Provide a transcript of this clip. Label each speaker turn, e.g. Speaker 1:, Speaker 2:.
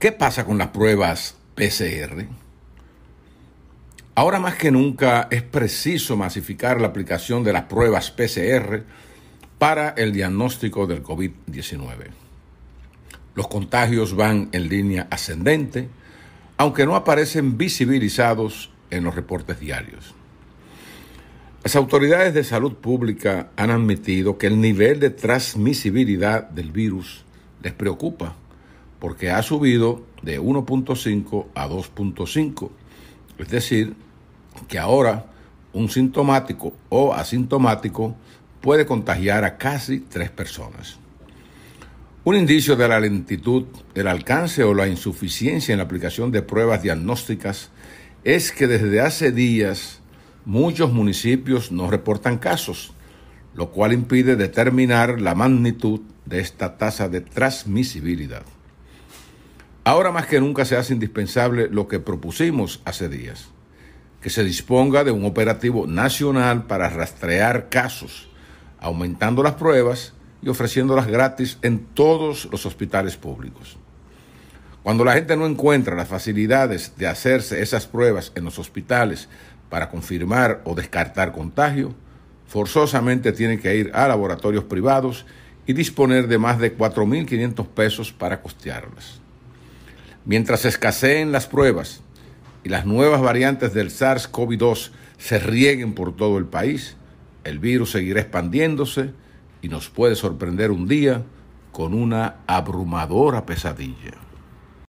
Speaker 1: ¿Qué pasa con las pruebas PCR? Ahora más que nunca es preciso masificar la aplicación de las pruebas PCR para el diagnóstico del COVID-19. Los contagios van en línea ascendente, aunque no aparecen visibilizados en los reportes diarios. Las autoridades de salud pública han admitido que el nivel de transmisibilidad del virus les preocupa porque ha subido de 1.5 a 2.5. Es decir, que ahora un sintomático o asintomático puede contagiar a casi tres personas. Un indicio de la lentitud, el alcance o la insuficiencia en la aplicación de pruebas diagnósticas es que desde hace días muchos municipios no reportan casos, lo cual impide determinar la magnitud de esta tasa de transmisibilidad. Ahora más que nunca se hace indispensable lo que propusimos hace días, que se disponga de un operativo nacional para rastrear casos, aumentando las pruebas y ofreciéndolas gratis en todos los hospitales públicos. Cuando la gente no encuentra las facilidades de hacerse esas pruebas en los hospitales para confirmar o descartar contagio, forzosamente tienen que ir a laboratorios privados y disponer de más de 4.500 pesos para costearlas. Mientras escaseen las pruebas y las nuevas variantes del SARS-CoV-2 se rieguen por todo el país, el virus seguirá expandiéndose y nos puede sorprender un día con una abrumadora pesadilla.